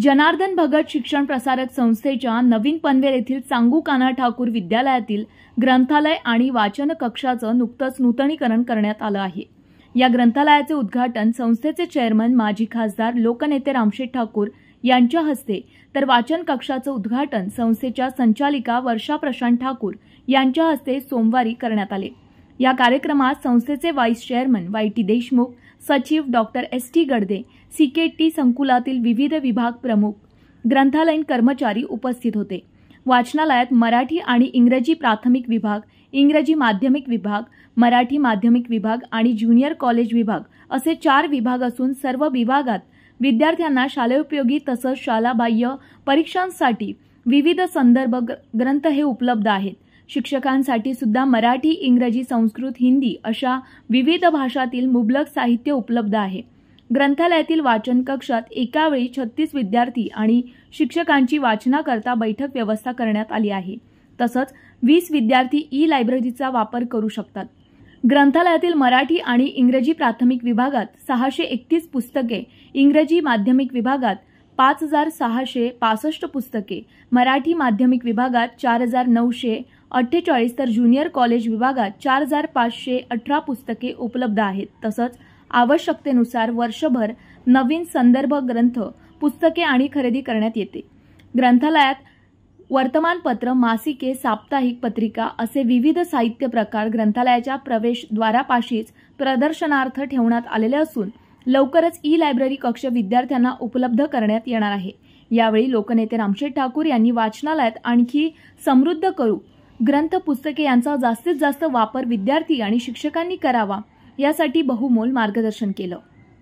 जनार्दन भगत शिक्षण प्रसारक संस्थेच्या नवीन पनवेल येथील चांगू काना ठाकूर विद्यालयातील ग्रंथालय आणि वाचन कक्षाचं नुकतंच नूतनीकरण करण्यात आलं आहे या ग्रंथालयाचे उद्घाटन संस्थेचे चेअरमन माजी खासदार लोकनेते रामशेठ ठाकूर यांच्या हस्ते तर वाचन कक्षाचं उद्घाटन संस्थेच्या संचालिका वर्षा प्रशांत ठाकूर यांच्या हस्ते सोमवारी करण्यात आले या कार्यक्रमात संस्थेचे vice chairman Y T Deshmukh सचिव doctor S T Gadade C K T संकुलातील विविध विभाग प्रमुख ग्रंथालयीन कर्मचारी उपस्थित होते वाचनालयात मराठी आणि इंग्रजी प्राथमिक विभाग इंग्रजी माध्यमिक विभाग मराठी माध्यमिक विभाग आणि ज्युनियर कॉलेज विभाग असे चार विभाग असून सर्व विभागात विद्यार्थ्यांना शालेयोपयोगी तसंच शालाबाह्य परीक्षांसाठी विविध संदर्भ ग्रंथ हे उपलब्ध आहेत शिक्षकांसाठी सुद्धा मराठी इंग्रजी संस्कृत हिंदी अशा विविध भाषातील मुबलक साहित्य उपलब्ध आहे ग्रंथालयातील वाचन कक्षात एकावेळी छत्तीस विद्यार्थी आणि शिक्षकांची वाचनाकरता बैठक व्यवस्था करण्यात आली आहे तसंच वीस विद्यार्थी ई लायब्ररीचा वापर करू शकतात ग्रंथालयातील मराठी आणि इंग्रजी प्राथमिक विभागात सहाशे एकतीस पुस्तके इंग्रजी माध्यमिक विभागात पाच हजार सहाशे पासष्ट पुस्तके मराठी माध्यमिक विभागात चार हजार नऊशे अठ्ठेचाळीस तर ज्युनियर कॉलेज विभागात चार हजार पाचशे अठरा पुस्तके उपलब्ध आहेत तसंच आवश्यकतेनुसार वर्षभर नवीन संदर्भ ग्रंथ पुस्तके आणि खरेदी करण्यात येते ग्रंथालयात वर्तमानपत्र मासिके साप्ताहिक पत्रिका असे विविध साहित्य प्रकार ग्रंथालयाच्या प्रवेशद्वारापाशीच प्रदर्शनार्थ ठेवण्यात आलेले असून लवकरच ई लायब्ररी कक्ष विद्यार्थ्यांना उपलब्ध करण्यात येणार आहे यावेळी लोकनेते रामशेठ ठाकूर यांनी वाचनालयात आणखी समृद्ध करू ग्रंथ पुस्तके यांचा जास्तीत जास्त वापर विद्यार्थी आणि शिक्षकांनी करावा यासाठी बहुमोल मार्गदर्शन केलं